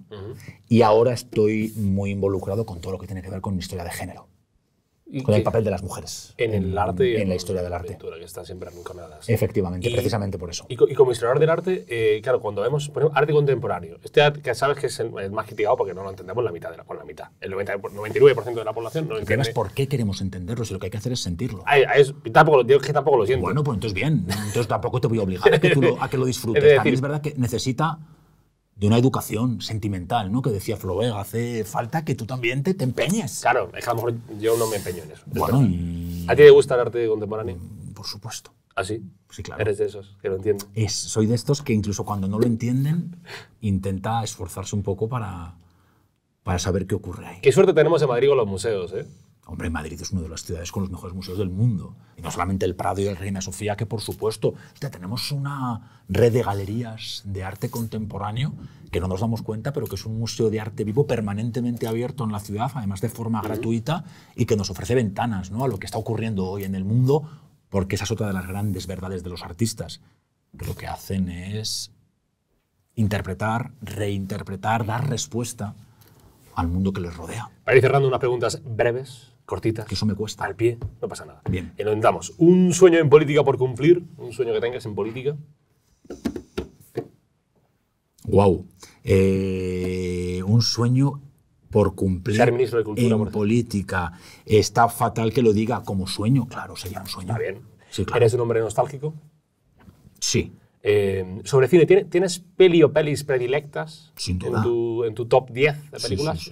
y ahora estoy muy involucrado con todo lo que tiene que ver con historia de género con el papel de las mujeres. En el arte. En, en la historia del arte. que está siempre Efectivamente, precisamente por eso. Y, como historiador del arte, eh, claro, cuando vemos, arte contemporáneo, este arte que sabes que es más criticado porque no lo entendemos la mitad de la, con la mitad. El 90, 99% de la población no lo entiende. por qué queremos entenderlo si lo que hay que hacer es sentirlo. Ah, es, tampoco, yo que tampoco lo siento. Bueno, pues entonces bien. Entonces tampoco te voy a obligar a que, lo, a disfrutes. <laughs> También es verdad que necesita de una educación sentimental, ¿no? Que decía Flaubert, hace falta que tú también te, empeñes. Claro, es que a lo mejor yo no me empeño en eso. Bueno, ¿A ti te gusta el arte contemporáneo? Mm, por supuesto. ¿Ah, sí? Sí, claro. Eres de esos, que lo entiendo. Es, soy de estos que incluso cuando no lo entienden, intenta esforzarse un poco para, para saber qué ocurre ahí. Qué suerte tenemos en Madrid con los museos, ¿eh? Hombre, Madrid es una de las ciudades con los mejores museos del mundo. Y no solamente el Prado y el Reina Sofía, que por supuesto, ya tenemos una red de galerías de arte contemporáneo que no nos damos cuenta, pero que es un museo de arte vivo permanentemente abierto en la ciudad, además de forma gratuita, y que nos ofrece ventanas ¿no? a lo que está ocurriendo hoy en el mundo, porque esa es otra de las grandes verdades de los artistas, lo que hacen es interpretar, reinterpretar, dar respuesta al mundo que les rodea. Para ir cerrando unas preguntas breves, cortitas. Que eso me cuesta. Al pie, no pasa nada. Bien. Y Un sueño en política por cumplir, un sueño que tengas en política. Wow. Eh, un sueño por cumplir ser ministro de cultura, en política. Está fatal que lo diga como sueño, claro, sería un sueño. Está bien. ¿Eres un hombre nostálgico? Sí. Eh, sobre cine, ¿tienes peli o pelis predilectas? En tu, top 10 de películas.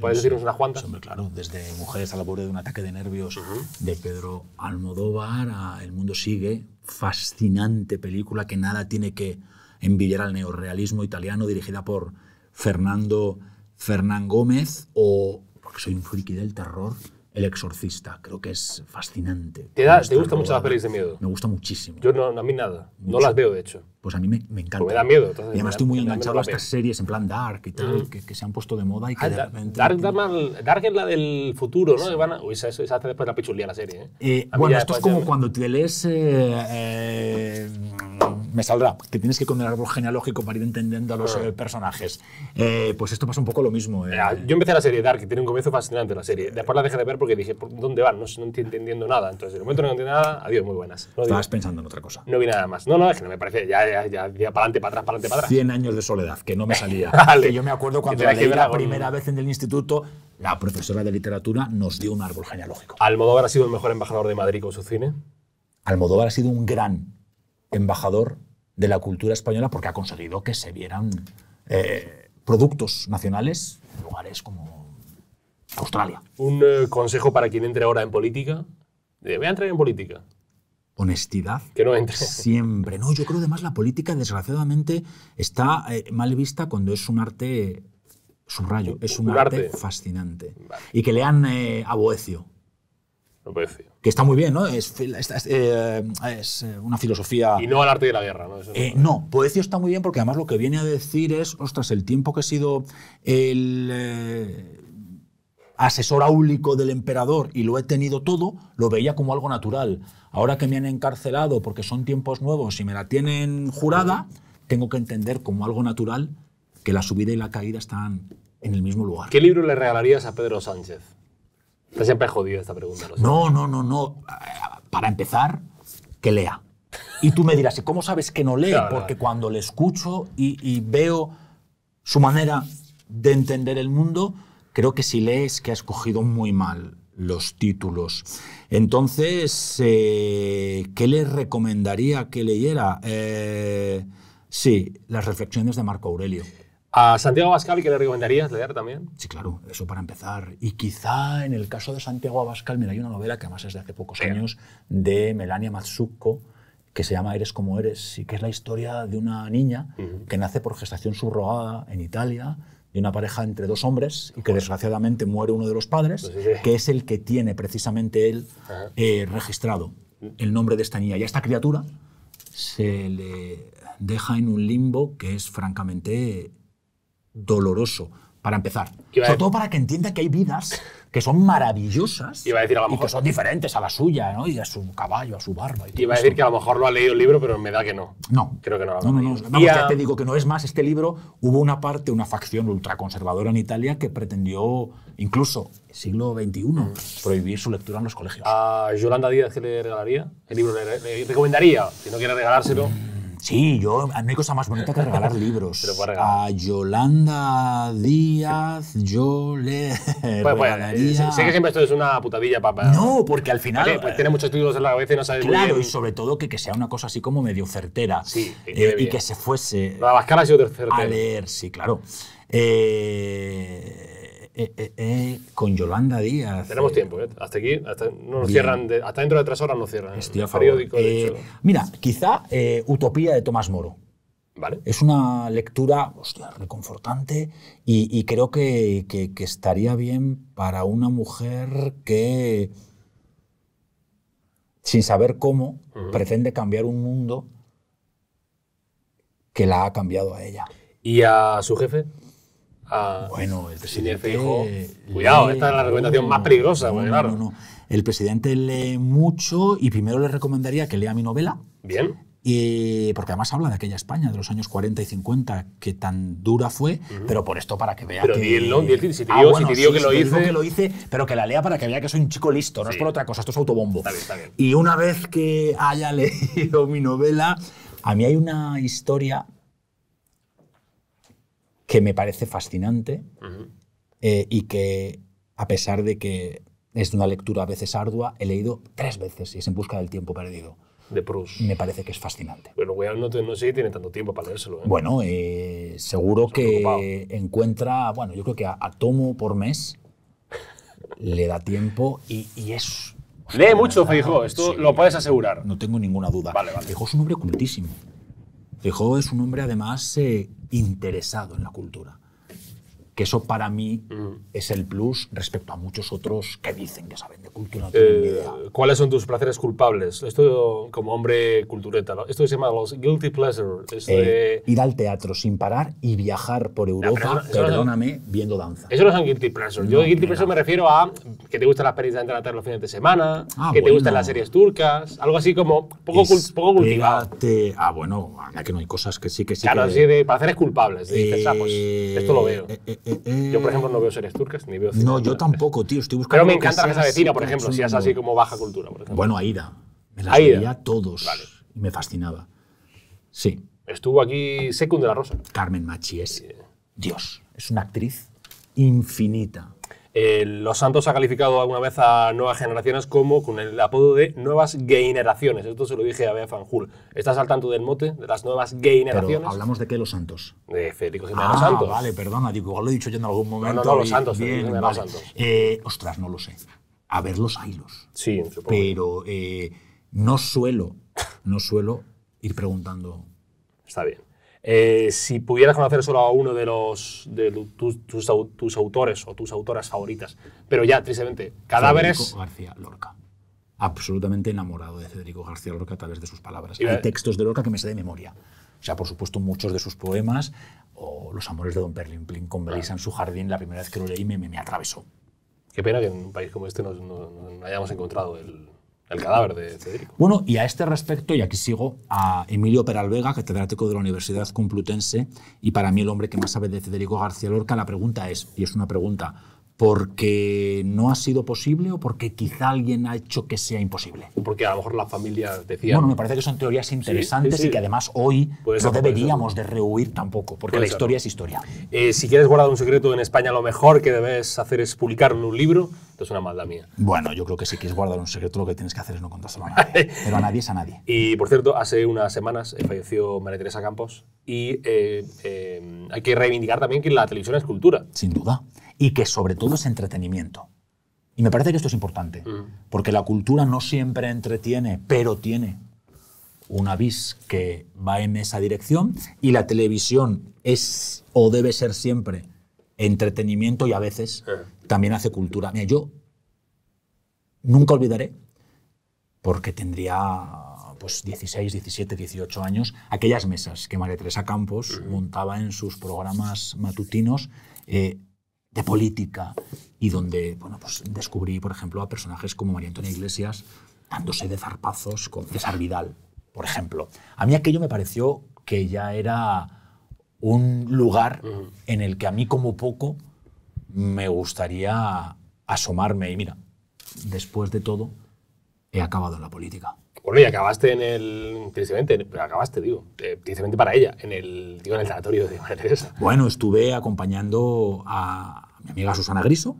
¿Puedes decirnos unas cuantas? claro, desde Mujeres a la borde de un ataque de nervios de Pedro Almodóvar a El mundo sigue, fascinante película que nada tiene que envidiar al neorrealismo italiano, dirigida por Fernando Fernán Gómez o, porque soy un friki del terror, el Exorcista, creo que es fascinante. ¿Te, gustan gusta mucho las pelis de miedo? Me gusta muchísimo. Yo no, a mí nada, no las veo de hecho. Pues a mí me, encanta. me da miedo. Entonces, y además estoy muy enganchado a estas series en plan Dark y tal, que, se han puesto de moda y que ah, Dark, es la del futuro, ¿no? uy, esa, esa, después la pichulía la serie. ¿eh? eh bueno, esto es como cuando te lees... Eh, eh, me saldrá, te tienes que con el árbol genealógico para ir entendiendo a los ah. eh, personajes. Eh, pues esto pasa un poco lo mismo. Eh. yo empecé la serie Dark, que tiene un comienzo fascinante la serie. Después la dejé de ver porque dije, ¿por dónde van? No, no estoy entendiendo nada. Entonces, de momento no entiendo nada, adiós, muy buenas. Estabas pensando en otra cosa. No vi nada más. No, no, es que no me parece, ya, ya, ya, para adelante, para atrás, para adelante, para atrás. 100 años de soledad, que no me salía. <laughs> Que yo me acuerdo cuando la leí la primera vez en el instituto, la profesora de literatura nos dio un árbol genealógico. ¿Almodóvar ha sido el mejor embajador de Madrid con su cine? Almodóvar ha sido un gran embajador de la cultura española porque ha conseguido que se vieran eh, productos nacionales en lugares como Australia. Un eh, consejo para quien entre ahora en política. ¿Debe eh, entrar en política. Honestidad. Que no entre. Siempre. No, yo creo además la política, desgraciadamente, está mal vista cuando es un arte, subrayo, es un, arte, fascinante. Y que lean a Boecio. A Boecio que está muy bien, ¿no? Es, eh, eh, una filosofía... Y no al arte de la guerra, ¿no? Eh, no, Poecio está muy bien porque además lo que viene a decir es, ostras, el tiempo que he sido el asesor áulico del emperador y lo he tenido todo, lo veía como algo natural. Ahora que me han encarcelado porque son tiempos nuevos y me la tienen jurada, tengo que entender como algo natural que la subida y la caída están en el mismo lugar. ¿Qué libro le regalarías a Pedro Sánchez? Está siempre jodido esta pregunta. No, no, no, no. Para empezar, que lea. Y tú me dirás, ¿y cómo sabes que no lee? Porque cuando le escucho y, veo su manera de entender el mundo, creo que si lees que ha escogido muy mal los títulos. Entonces, eh, ¿qué le recomendaría que leyera? Eh, sí, las reflexiones de Marco Aurelio. ¿A Santiago Abascal qué le recomendarías leer también? Sí, claro, eso para empezar. Y quizá en el caso de Santiago Abascal, mira, hay una novela que además es de hace pocos años, de Melania Matsuko, que se llama Eres como eres, y que es la historia de una niña que nace por gestación subrogada en Italia, de una pareja entre dos hombres, y que desgraciadamente muere uno de los padres, que es el que tiene precisamente él eh, registrado el nombre de esta niña. Y a esta criatura se le deja en un limbo que es francamente doloroso para empezar. Sobre todo para que entienda que hay vidas que son maravillosas decir, y que son diferentes a la suya, ¿no? Y a su caballo, a su barba. Y iba a decir que a lo mejor lo ha leído el libro, pero me da que no. No. Creo que no lo ha no, ya te digo que no es más. Este libro hubo una parte, una facción ultraconservadora en Italia que pretendió, incluso el siglo XXI, mm. prohibir su lectura en los colegios. ¿A Yolanda Díaz qué le regalaría? ¿Qué libro le, recomendaría? Si no quiere regalárselo. Sí, yo, no hay cosa más bonita que regalar <laughs> libros. a Yolanda Díaz yo le pues, pues regalaría... Sé que siempre esto es una putadilla, papá. No, porque al final... pues eh, tiene muchos títulos en la cabeza y no sabe Claro, y sobre todo que, que, sea una cosa así como medio certera. Sí, eh, y que se fuese... La Bascala ha sido certera. A leer, sí, claro. Eh, eh, eh, eh, con Yolanda Díaz. Tenemos tiempo, hasta aquí, hasta, cierran hasta dentro de tres horas nos cierran. Estoy Mira, quizá Utopía de Tomás Moro. Vale. Es una lectura reconfortante y, creo que, estaría bien para una mujer que, sin saber cómo, pretende cambiar un mundo que la ha cambiado a ella. ¿Y a su jefe? bueno, el presidente, dijo... Cuidado, esta es la recomendación más peligrosa, no, claro. el presidente lee mucho y primero le recomendaría que lea mi novela. Bien. Y, porque además habla de aquella España de los años 40 y 50 que tan dura fue, pero por esto para que vea que. Pero si te ah, bueno, si que lo hice. que lo hice, pero que la lea para que vea que soy un chico listo, no es por otra cosa, esto es autobombo. Está bien, está bien. Y una vez que haya <laughs> leído mi novela, a mí hay una historia que me parece fascinante eh, y que, a pesar de que es una lectura a veces ardua, he leído tres veces y es en busca del tiempo perdido. De Proust. Me parece que es fascinante. Bueno, no, sé si tiene tanto tiempo para leérselo. ¿eh? Bueno, eh, seguro que encuentra, bueno, yo creo que a, tomo por mes le da tiempo y, es... Lee mucho, Fijo, esto lo puedes asegurar. No tengo ninguna duda. Vale, es un hombre cultísimo. Feijóo es un hombre además eh, interesado en la cultura que eso para mí mm. es el plus respecto a muchos otros que dicen que saben de cultura. Eh, ¿Cuáles son tus placeres culpables? Esto como hombre cultureta, esto se llama los guilty pleasures. Eh, ir al teatro sin parar y viajar por Europa, perdóname, viendo danza. Eso no son guilty pleasures. Yo guilty pleasure me refiero a que te gustan las pelis de los fines de semana, ah, que te gustan las series turcas, algo así como poco, cultivado. Ah, bueno, ya que no hay cosas que sí que sí. Claro, así de placeres culpables. Ah, pues, esto lo eh, veo. Yo, por ejemplo, no veo series turcas ni veo. No, yo tampoco, tío. Estoy buscando. Pero me encanta la casa vecina, por ejemplo, si es así como baja cultura. Por ejemplo. Bueno, Aida. Me las Aida. veía todos. Y me fascinaba. Sí. Estuvo aquí Secund de la Rosa. Carmen Machi es. Dios. Es una actriz infinita. Eh, los Santos ha calificado alguna vez a nuevas generaciones como con el apodo de nuevas generaciones. Esto se lo dije a Bea Fanjul. ¿Estás al tanto del mote de las nuevas generaciones? hablamos de qué los Santos. De Federico Jiménez ah, Santos. Vale, perdona, digo, igual lo he dicho yo en algún momento. No, no, los Santos. Bien, Santos. Eh, ostras, no lo sé. A ver los hilos. Sí, supongo. Pero eh, no suelo, no suelo ir preguntando. Está bien. Eh, si pudieras conocer solo a uno de los de tus, autores o tus autoras favoritas, pero ya, tristemente, cadáveres. Federico García Lorca. Absolutamente enamorado de Federico García Lorca a través de sus palabras. Y Hay textos de Lorca que me sé de memoria. O sea, por supuesto, muchos de sus poemas o Los amores de Don Plin con Belisa en su jardín, la primera vez que lo leí me, atravesó. Qué pena que en un país como este no hayamos encontrado el, el cadáver de Bueno, y a este respecto, y aquí sigo, a Emilio Peralvega, catedrático de la Universidad Complutense, y para mí el hombre que más sabe de Federico García Lorca, la pregunta es, y es una pregunta, ¿porque no ha sido posible o porque quizá alguien ha hecho que sea imposible? Porque a lo mejor la familia decía... Bueno, me parece que son teorías interesantes y que además hoy no deberíamos de rehuir tampoco, porque la historia es historia. Eh, si quieres guardar un secreto en España, lo mejor que debes hacer es publicar un libro esto es una maldad mía. Bueno, yo creo que si quieres guardar un secreto, lo que tienes que hacer es no contárselo a <laughs> nadie. Pero a nadie es a nadie. Y por cierto, hace unas semanas eh, falleció María Teresa Campos y eh, eh, hay que reivindicar también que la televisión es cultura. Sin duda. Y que sobre todo es entretenimiento. Y me parece que esto es importante, porque la cultura no siempre entretiene, pero tiene una avis que va en esa dirección y la televisión es o debe ser siempre entretenimiento y a veces también hace cultura. Mira, yo nunca olvidaré, porque tendría pues 16, 17, 18 años, aquellas mesas que María Teresa Campos montaba en sus programas matutinos eh, de política y donde bueno, pues descubrí, por ejemplo, a personajes como María Antonia Iglesias dándose de zarpazos con César Vidal, por ejemplo. A mí aquello me pareció que ya era un lugar en el que a mí como poco me gustaría asomarme y mira, después de todo, he acabado en la política. Bueno, y acabaste en el. precisamente pero acabaste, digo. precisamente eh, para ella, en el, digo, en el de Bueno, estuve acompañando a mi amiga Susana Griso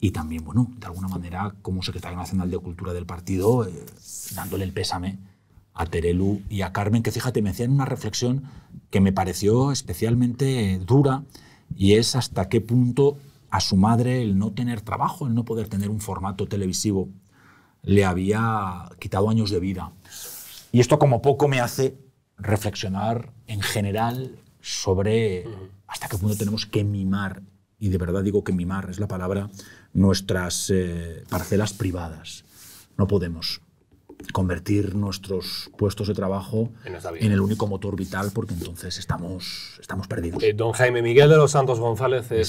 y también, bueno, de alguna manera, como secretario nacional de Cultura del partido, eh, dándole el pésame a Terelu y a Carmen, que fíjate, me hacían una reflexión que me pareció especialmente dura y es hasta qué punto a su madre el no tener trabajo, el no poder tener un formato televisivo, le había quitado años de vida. Y esto como poco me hace reflexionar en general sobre hasta qué punto tenemos que mimar, y de verdad digo que mimar es la palabra, nuestras eh, parcelas privadas. No podemos convertir nuestros puestos de trabajo en, el único motor vital porque entonces estamos estamos perdidos. don Jaime Miguel de los Santos González es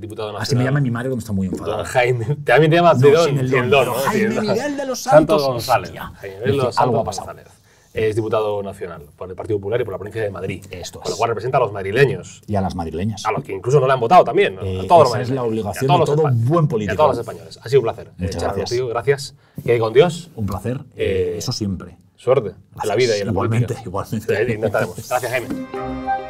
diputado nacional. Así me llama mi madre cuando está muy enfadada. Jaime, también te llamas de don, el don, Jaime Miguel de los Santos, González. Jaime Miguel de los Santos González es diputado nacional por el Partido Popular y por la provincia de Madrid. Esto Con lo cual representa a los madrileños. Y a las madrileñas. A los que incluso no le han votado también. a todos los es la obligación de todo buen político. Y a todos los españoles. Ha sido un placer. Muchas gracias. gracias. Que con Dios. Un placer. eso siempre. Suerte. A En la vida y en la igualmente, Igualmente. Intentaremos. Gracias, Jaime.